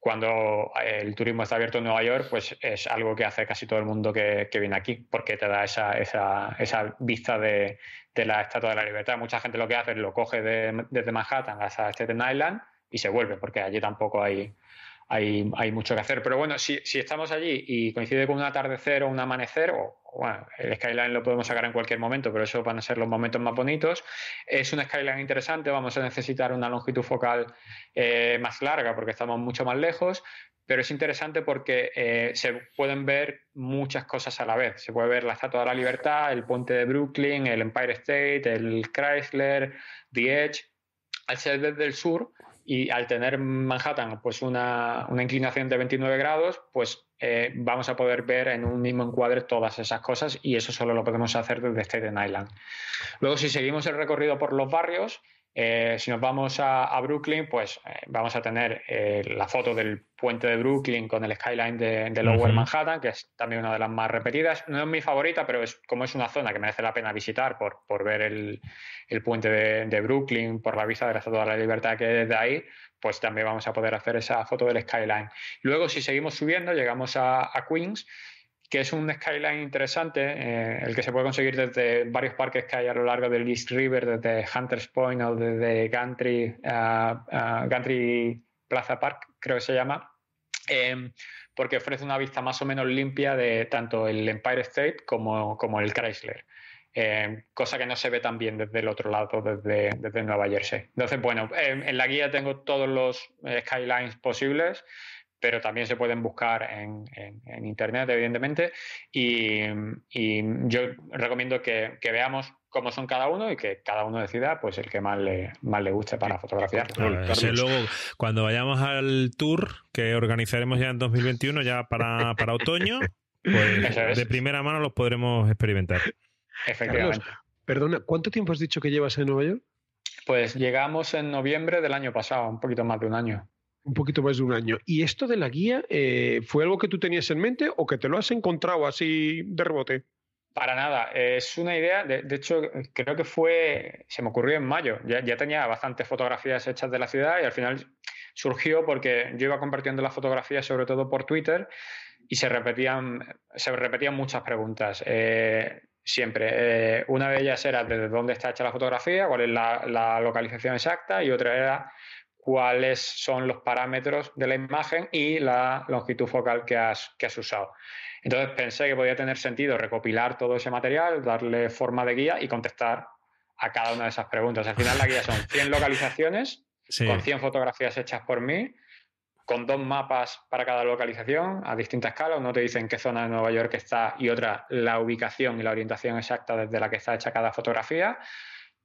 cuando eh, el turismo está abierto en Nueva York, pues es algo que hace casi todo el mundo que, viene aquí, porque te da esa, esa, esa vista de, la Estatua de la Libertad. Mucha gente lo que hace es lo coge desde Manhattan hasta Staten Island y se vuelve, porque allí tampoco hay, hay, mucho que hacer. Pero bueno, si, estamos allí y coincide con un atardecer o un amanecer, o bueno, el skyline lo podemos sacar en cualquier momento, pero eso van a ser los momentos más bonitos. Es un skyline interesante, vamos a necesitar una longitud focal eh, más larga porque estamos mucho más lejos, pero es interesante porque eh, se pueden ver muchas cosas a la vez. Se puede ver la Estatua de la Libertad, el puente de Brooklyn, el Empire State, el Chrysler, The Edge. Al ser desde el sur, y al tener Manhattan pues una, inclinación de 29 grados, pues eh, vamos a poder ver en un mismo encuadre todas esas cosas y eso solo lo podemos hacer desde Staten Island. Luego, si seguimos el recorrido por los barrios, eh, si nos vamos a, Brooklyn, pues eh, vamos a tener eh, la foto del puente de Brooklyn con el skyline de, Lower Manhattan, que es también una de las más repetidas. No es mi favorita, pero es como es una zona que merece la pena visitar por, ver el, puente de, Brooklyn, por la vista de la Estatua de la Libertad que desde ahí, pues también vamos a poder hacer esa foto del skyline. Luego, si seguimos subiendo, llegamos a Queens que es un skyline interesante, eh, el que se puede conseguir desde varios parques que hay a lo largo del East River, desde Hunters Point o desde Gantry, eh, eh, Gantry Plaza Park, creo que se llama, em, porque ofrece una vista más o menos limpia de tanto el Empire State como, el Chrysler. Em, cosa que no se ve tan bien desde el otro lado, desde, Nueva Jersey. Entonces, bueno, em, en la guía tengo todos los skylines posibles pero también se pueden buscar en, Internet, evidentemente. Y, yo recomiendo que, veamos cómo son cada uno y que cada uno decida pues el que más le, más le guste para fotografiar. luego, cuando vayamos al tour que organizaremos ya en 2021, ya para, otoño, pues de primera mano los podremos experimentar. Efectivamente. perdona, ¿cuánto tiempo has dicho que llevas en Nueva York? Pues llegamos en noviembre del año pasado, un poquito más de un año. Un poquito más de un año. ¿Y esto de la guía eh, fue algo que tú tenías en mente o que te lo has encontrado así de rebote? Para nada, es una idea, de, hecho creo que fue, se me ocurrió en mayo, ya, tenía bastantes fotografías hechas de la ciudad y al final surgió porque yo iba compartiendo las fotografías sobre todo por Twitter y se repetían, se repetían muchas preguntas. Eh, siempre. Eh, una de ellas era desde dónde está hecha la fotografía, cuál es la localización exacta y otra era cuáles son los parámetros de la imagen y la longitud focal que has, que has usado. Entonces pensé que podía tener sentido recopilar todo ese material, darle forma de guía y contestar a cada una de esas preguntas. Al final la guía son 100 localizaciones con 100 fotografías hechas por mí, con dos mapas para cada localización a distinta escala. Uno te dice en qué zona de Nueva York está y otra la ubicación y la orientación exacta desde la que está hecha cada fotografía,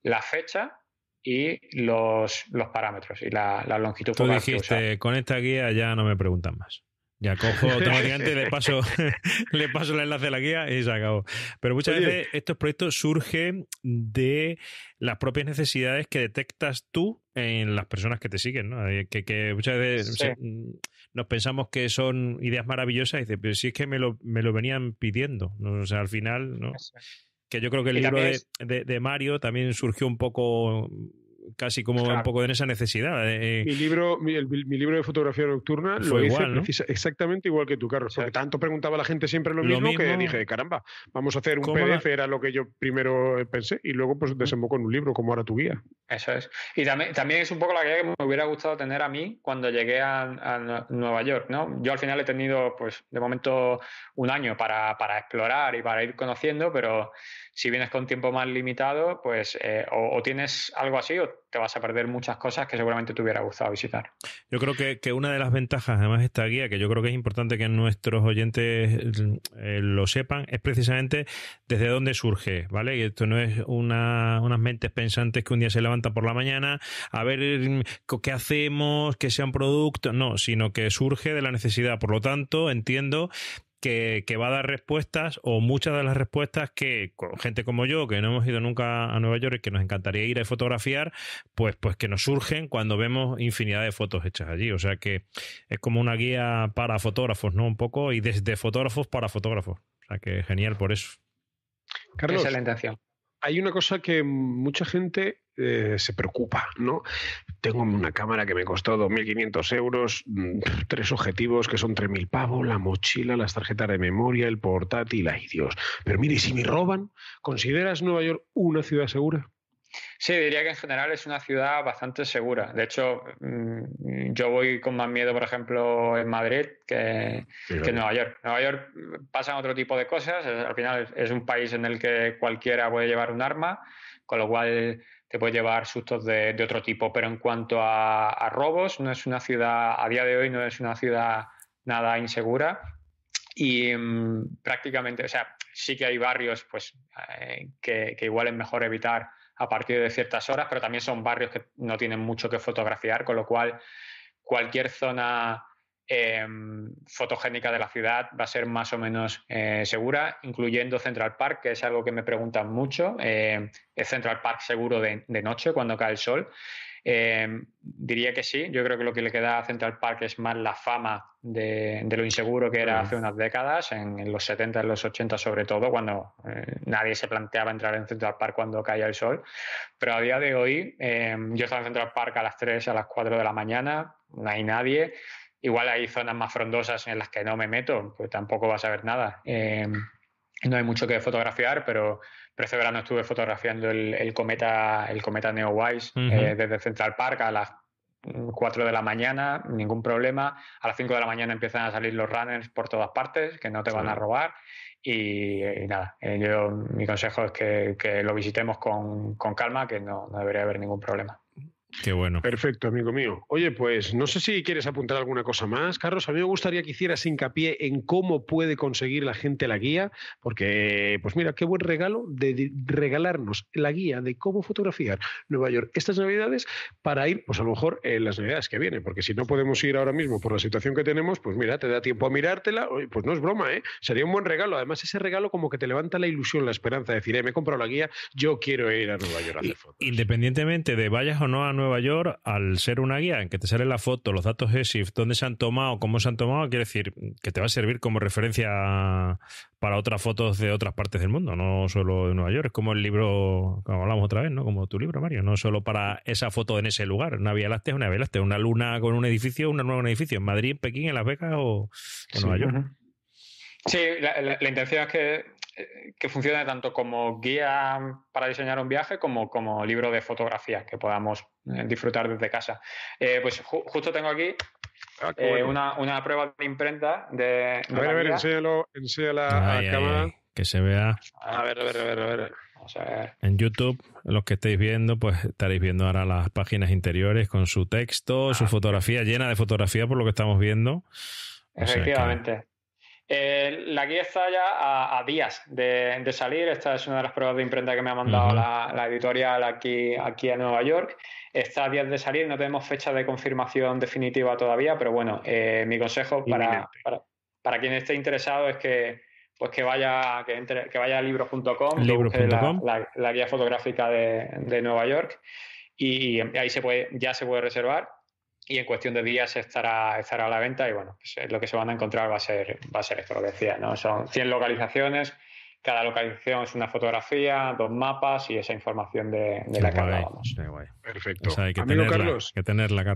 la fecha y los, parámetros y la, la longitud Tú dijiste, con esta guía ya no me preguntan más. Ya cojo automáticamente, le paso, le paso el enlace de la guía y se acabó. Pero muchas veces estos proyectos surgen de las propias necesidades que detectas tú en las personas que te siguen, ¿no? Eh, que, muchas veces mm, nos pensamos que son ideas maravillosas y dices, pero si es que me lo, me lo venían pidiendo. O sea, al final, ¿no? que yo creo que el libro de, de, Mario también surgió un poco casi como un poco en esa necesidad. Eh, eh. mi, libro, mi, libro de fotografía nocturna lo hice igual, exactamente igual que tu, Carlos. Porque tanto preguntaba la gente siempre lo, mismo, que dije, caramba, vamos a hacer un PDF, era lo que yo primero pensé, y luego pues desembocó en un libro, como ahora tu guía. Eso es. Y también, también es un poco la guía que me hubiera gustado tener a mí cuando llegué a, Nueva York, ¿no? Yo al final he tenido, pues, de momento un año para, para explorar y para ir conociendo, pero si vienes con tiempo más limitado, pues eh, o, o, tienes algo así o te vas a perder muchas cosas que seguramente te hubiera gustado visitar. Yo creo que, que una de las ventajas, además, de esta guía, que yo creo que es importante que nuestros oyentes eh, lo sepan, es precisamente desde dónde surge, ¿vale? Y esto no es unas mentes pensantes que un día se levantan por la mañana a ver mm, qué hacemos, que sean productos, no, sino que surge de la necesidad. Por lo tanto, entiendo que, va a dar respuestas o muchas de las respuestas que con gente como yo, que no hemos ido nunca a Nueva York y que nos encantaría ir a fotografiar, pues, pues que nos surgen cuando vemos infinidad de fotos hechas allí. O sea que es como una guía para fotógrafos, ¿no? Un poco y desde fotógrafos para fotógrafos. O sea que genial por eso. Carlos. Esa hay una cosa que mucha gente eh, se preocupa, ¿no? Tengo una cámara que me costó 2.500 euros, mm, tres objetivos que son 3.000 pavos, la mochila, las tarjetas de memoria, el portátil, ay Dios. Pero mire, si me roban, ¿consideras Nueva York una ciudad segura? Sí, diría que en general es una ciudad bastante segura. De hecho, mm, yo voy con más miedo, por ejemplo, en Madrid que, en Nueva York. En Nueva York mm, pasan otro tipo de cosas. Al final es un país en el que cualquiera puede llevar un arma, con lo cual te puede llevar sustos de, otro tipo. Pero en cuanto a, robos, no es una ciudad, a día de hoy no es una ciudad nada insegura y mm, prácticamente, o sea, sí que hay barrios pues, eh, que, igual es mejor evitar a partir de ciertas horas, pero también son barrios que no tienen mucho que fotografiar, con lo cual cualquier zona em, fotogénica de la ciudad va a ser más o menos eh, segura, incluyendo Central Park, que es algo que me preguntan mucho. Eh, ¿Es Central Park seguro de, noche cuando cae el sol? Em, diría que sí, yo creo que lo que le queda a Central Park es más la fama de, lo inseguro que era hace unas décadas, en, los 70, en los 80 sobre todo, cuando eh, nadie se planteaba entrar en Central Park cuando caía el sol. Pero a día de hoy, em, yo estaba en Central Park a las 3, a las 4 de la mañana, no hay nadie. Igual hay zonas más frondosas en las que no me meto, pues tampoco vas a ver nada. Em, no hay mucho que fotografiar, pero pero este verano estuve fotografiando el, cometa, el cometa Neowise eh, desde Central Park a las 4 de la mañana, ningún problema. A las 5 de la mañana empiezan a salir los runners por todas partes, que no te van a robar. Y, nada, eh, yo, mi consejo es que, lo visitemos con, calma, que no debería haber ningún problema. Qué bueno. Perfecto, amigo mío. Oye, pues no sé si quieres apuntar alguna cosa más. Carlos, a mí me gustaría que hicieras hincapié en cómo puede conseguir la gente la guía, porque, pues mira, qué buen regalo de regalarnos la guía de cómo fotografiar Nueva York estas Navidades para ir, pues a lo mejor, en las Navidades que vienen, porque si no podemos ir ahora mismo por la situación que tenemos, pues mira, te da tiempo a mirártela, pues no es broma, ¿eh? Sería un buen regalo. Además, ese regalo como que te levanta la ilusión, la esperanza de decir, eh, me he comprado la guía, yo quiero ir a Nueva York a hacer fotos. Independientemente de vayas o no a Nueva York, al ser una guía en que te sale la foto, los datos ESIF, dónde se han tomado, cómo se han tomado, quiere decir que te va a servir como referencia para otras fotos de otras partes del mundo, no solo de Nueva York. Es como el libro, como hablamos otra vez, ¿no? Como tu libro, Mario, no solo para esa foto en ese lugar. Una Vía Láctea una Vía Láctea, una luna con un edificio, una nueva un edificio, en Madrid, en Pekín, en Las Vegas o en Nueva York. Sí, la, intención es que que funcione tanto como guía para diseñar un viaje como como libro de fotografías que podamos eh, disfrutar desde casa. Eh, pues justo tengo aquí ah, eh, una, prueba de imprenta de... enséñala cámara. que se vea. A ver, a ver, a ver, a ver. Vamos a ver. En YouTube, los que estáis viendo, pues estaréis viendo ahora las páginas interiores con su texto, su ah, fotografía, llena de fotografía por lo que estamos viendo. Efectivamente. Eh, la guía está ya a, días de, salir. Esta es una de las pruebas de imprenta que me ha mandado la, editorial aquí, aquí en Nueva York. Está a días de salir, no tenemos fecha de confirmación definitiva todavía, pero bueno, eh, mi consejo para, para, quien esté interesado es que pues que vaya, que, que vaya a libros.com la, la, guía fotográfica de, de Nueva York, y ahí se puede, ya se puede reservar y en cuestión de días estará, estará a la venta y bueno, pues, eh, lo que se van a encontrar va a ser, va a ser esto, lo decía, ¿no? Son 100 localizaciones, cada localización es una fotografía, dos mapas y esa información de, de la pues que hablábamos. Perfecto. que Carlos,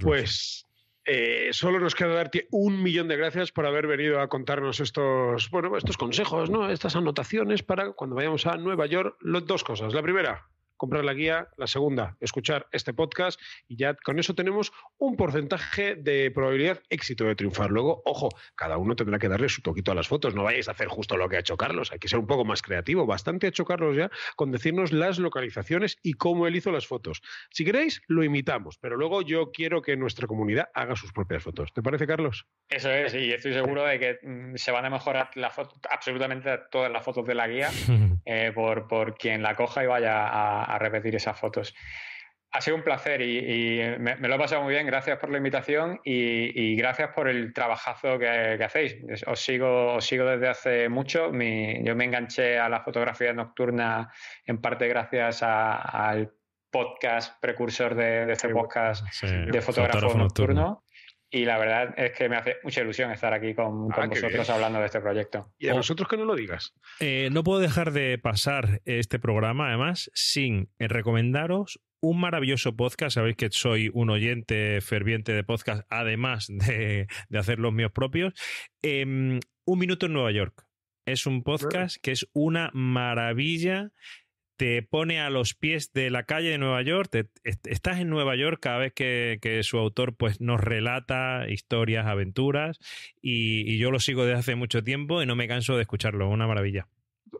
Pues eh, solo nos queda darte un millón de gracias por haber venido a contarnos estos, bueno, estos consejos, ¿no? Estas anotaciones para cuando vayamos a Nueva York, dos cosas. La primera, comprar la guía, la segunda, escuchar este podcast y ya con eso tenemos un porcentaje de probabilidad éxito de triunfar. Luego, ojo, cada uno tendrá que darle su toquito a las fotos, no vayáis a hacer justo lo que ha hecho Carlos, hay que ser un poco más creativo, bastante ha hecho Carlos ya con decirnos las localizaciones y cómo él hizo las fotos. Si queréis, lo imitamos, pero luego yo quiero que nuestra comunidad haga sus propias fotos. ¿Te parece, Carlos? Eso es, y estoy seguro de que mm, se van a mejorar la foto, absolutamente todas las fotos de la guía eh, por, por quien la coja y vaya a a, repetir esas fotos. Ha sido un placer y, me, lo he pasado muy bien. Gracias por la invitación y, gracias por el trabajazo que, hacéis. Os sigo, sigo desde hace mucho. yo me enganché a la fotografía nocturna en parte gracias al podcast precursor de, este podcast de fotógrafo, nocturno y la verdad es que me hace mucha ilusión estar aquí con, ah, vosotros hablando de este proyecto. Y a vosotros que no lo digas. Eh, no puedo dejar de pasar este programa, además, sin recomendaros un maravilloso podcast. Sabéis que soy un oyente ferviente de podcast, además de, de hacer los míos propios. Em, un minuto en Nueva York. Es un podcast que es una maravilla te pone a los pies de la calle de Nueva York, estás en Nueva York cada vez que, su autor pues, nos relata historias, aventuras, y, yo lo sigo desde hace mucho tiempo y no me canso de escucharlo, una maravilla.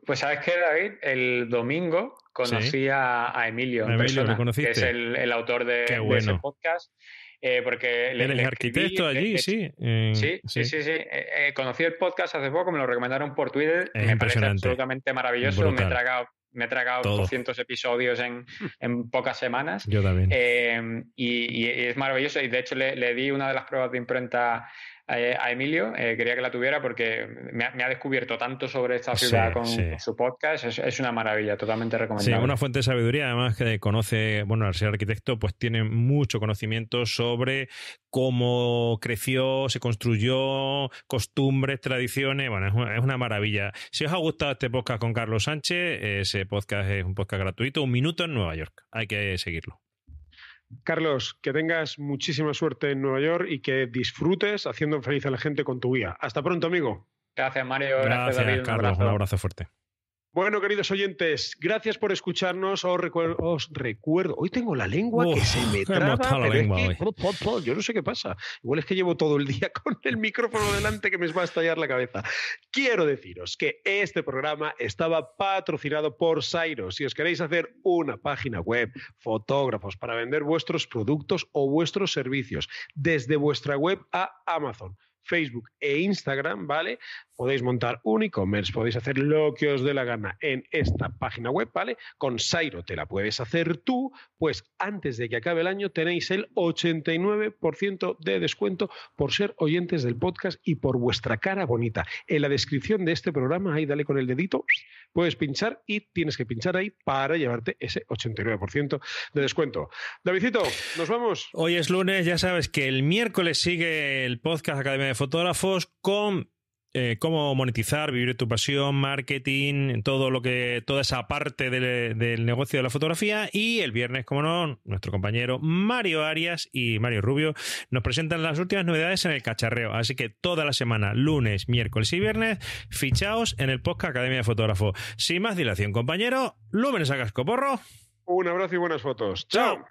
Pues sabes que David, el domingo conocí a, Emilio, que es el, autor de, ese podcast. Eh, porque le, arquitecto allí, sí. sí. sí. Sí, eh, eh, conocí el podcast hace poco, me lo recomendaron por Twitter. Es me parece absolutamente maravilloso. Me he tragado me he tragado 200 episodios en, pocas semanas. Yo también. Eh, y, es maravilloso. Y de hecho le, le, di una de las pruebas de imprenta eh, a Emilio. Eh, quería que la tuviera porque me ha, descubierto tanto sobre esta ciudad con, su podcast. Es, una maravilla, totalmente recomendable. Sí, una fuente de sabiduría, además que conoce, bueno, al ser arquitecto, pues tiene mucho conocimiento sobre cómo creció, se construyó, costumbres, tradiciones. Bueno, es una, es una maravilla. Si os ha gustado este podcast con Carlos Sánchez, ese podcast es un podcast gratuito, un minuto en Nueva York. Hay que seguirlo. Carlos, que tengas muchísima suerte en Nueva York y que disfrutes haciendo feliz a la gente con tu guía. Hasta pronto, amigo. Gracias, Mario. Gracias, Carlos. un abrazo fuerte. Bueno, queridos oyentes, gracias por escucharnos. Os, recuerdo, hoy tengo la lengua que se me traba, que, yo no sé qué pasa. Igual es que llevo todo el día con el micrófono delante que me va a estallar la cabeza. Quiero deciros que este programa estaba patrocinado por Sairo. Si os queréis hacer una página web, fotógrafos, para vender vuestros productos o vuestros servicios, desde vuestra web a Amazon Facebook e Instagram, ¿vale? Podéis montar un e-commerce, podéis hacer lo que os dé la gana en esta página web, ¿vale? Con Sairo te la puedes hacer tú, pues antes de que acabe el año tenéis el 89% de descuento por ser oyentes del podcast y por vuestra cara bonita. En la descripción de este programa, ahí dale con el dedito, Puedes pinchar y tienes que pinchar ahí para llevarte ese 89% de descuento. Davidito, nos vamos. Hoy es lunes, ya sabes que el miércoles sigue el podcast Academia de Fotógrafos con eh, cómo monetizar, vivir tu pasión, marketing, todo lo que, toda esa parte del, negocio de la fotografía. Y el viernes, como no, nuestro compañero Mario Arias y Mario Rubio nos presentan las últimas novedades en el cacharreo. Así que toda la semana, lunes, miércoles y viernes, fichaos en el podcast Academia de Fotógrafo. Sin más dilación, compañero, lúmenes a casco porro. Un abrazo y buenas fotos. ¡Chao!